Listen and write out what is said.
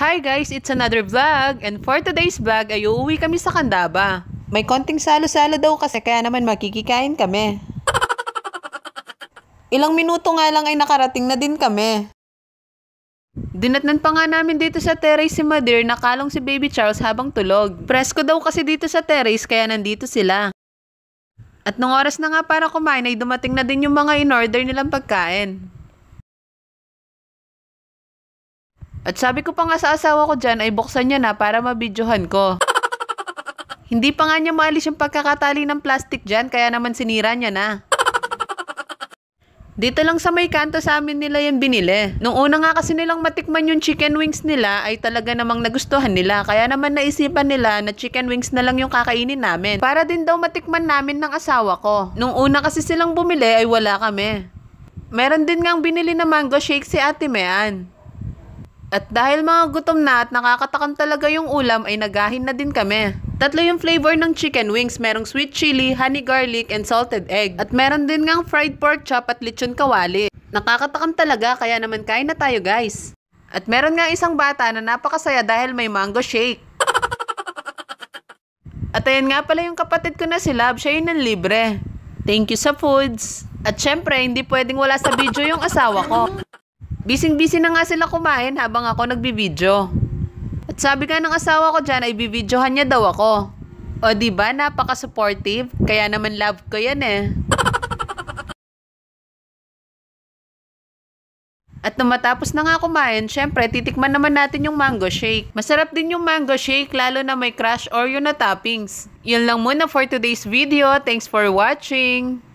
Hi guys, it's another vlog and for today's vlog ay uuwi kami sa Kandaba. May konting salo-salo daw kasi kaya naman makikikain kami. Ilang minuto nga lang ay nakarating na din kami. Dinatnan pa nga namin dito sa terrace si Madir na kalong si Baby Charles habang tulog. Presko daw kasi dito sa terrace kaya nandito sila. At nung oras na nga para kumain ay dumating na din yung mga in-order nilang pagkain. At sabi ko pa nga sa asawa ko dyan ay buksan niya na para mabidyohan ko. Hindi pa nga niya maalis yung pagkakatali ng plastic dyan kaya naman sinira niya na. Dito lang sa may kanto sa amin nila yung binili. Nung una nga kasi nilang matikman yung chicken wings nila ay talaga namang nagustuhan nila. Kaya naman naisipan nila na chicken wings na lang yung kakainin namin. Para din daw matikman namin ng asawa ko. Nung una kasi silang bumili ay wala kami. Meron din ngang binili na mango shake si Ate Mayan. At dahil mga gutom na at nakakatakam talaga yung ulam ay nagahin na din kami. Tatlo yung flavor ng chicken wings. Merong sweet chili, honey garlic, and salted egg. At meron din ngang fried pork chop at lechon kawali. Nakakatakam talaga kaya naman kain na tayo guys. At meron nga isang bata na napakasaya dahil may mango shake. At ayan nga pala yung kapatid ko na si Lab, siya yun ang libre. Thank you sa foods. At syempre, hindi pwedeng wala sa video yung asawa ko. Bising-busy na nga sila kumain habang ako nagbibidyo. At sabi nga ng asawa ko dyan ay bibidyohan niya daw ako. O ba diba, napaka-supportive. Kaya naman love ko yan eh. At nung matapos na nga kumain, syempre titikman naman natin yung mango shake. Masarap din yung mango shake lalo na may crush or yun na toppings. Yun lang muna for today's video. Thanks for watching!